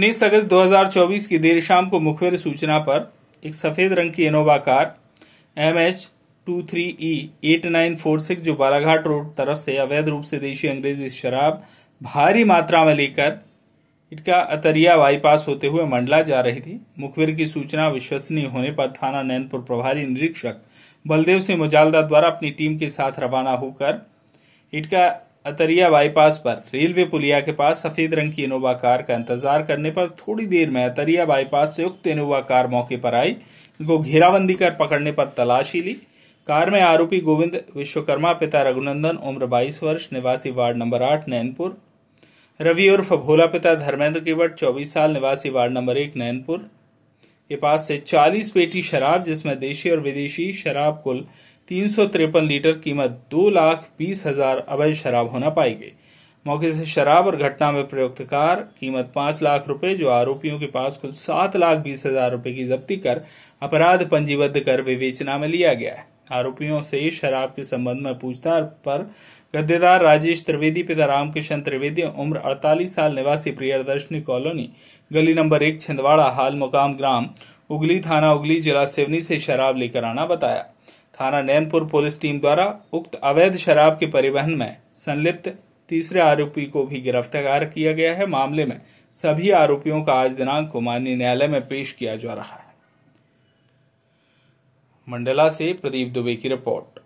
19 अगस्त 2024 की देर शाम को मुखबिर सूचना पर एक सफ़ेद रंग की Innova car M H two three E eight nine four six जो बालाघाट रोड तरफ से अवैध रूप से देशी अंग्रेजी शराब भारी मात्रा में लेकर इटका अतरिया बाईपास होते हुए मंडला जा रही थी मुखबिर की सूचना विश्वसनीय होने पर थाना नैनपुर प्रभारी निरीक्षक बलदेव सिंह मुजालदा द्वारा अपनी टीम के साथ रवाना होकर इटका अतरिया बाईपास पर रेलवे पुलिया के पास सफेद रंग की इनोवा कार का इंतजार करने पर थोड़ी देर में अतरिया बाईपास से उक्त इनोवा कार मौके पर आई इनको घेराबंदी कर पकड़ने पर तलाशी ली कार में आरोपी गोविंद विश्वकर्मा पिता रघुनंदन उम्र 22 वर्ष निवासी वार्ड नंबर 8 नैनपुर रवि उर्फ भोला पिता धर्मेंद्र केवट 24 साल निवासी वार्ड नंबर एक नैनपुर के पास से 40 पेटी शराब जिसमें देशी और विदेशी शराब कुल तीन लीटर कीमत दो लाख बीस हजार अवैध शराब होना पाई गई मौके से शराब और घटना में प्रयुक्त कार कीमत पांच लाख रुपए जो आरोपियों के पास कुल सात लाख बीस हजार रुपए की जब्ती कर अपराध पंजीबद्ध कर विवेचना में लिया गया है आरोपियों से शराब के संबंध में पूछताछ पर गद्देदार राजेश त्रिवेदी पिता रामकिशन त्रिवेदी उम्र 48 साल निवासी प्रियदर्शनी कॉलोनी गली नंबर एक छिंदवाड़ा हाल मुकाम ग्राम उगली थाना उगली जिला सिवनी से शराब लेकर आना बताया थाना नैनपुर पुलिस टीम द्वारा उक्त अवैध शराब के परिवहन में संलिप्त तीसरे आरोपी को भी गिरफ्तार किया गया है मामले में सभी आरोपियों का आज दिनांक को माननीय न्यायालय में पेश किया जा रहा है मंडला से प्रदीप दुबे की रिपोर्ट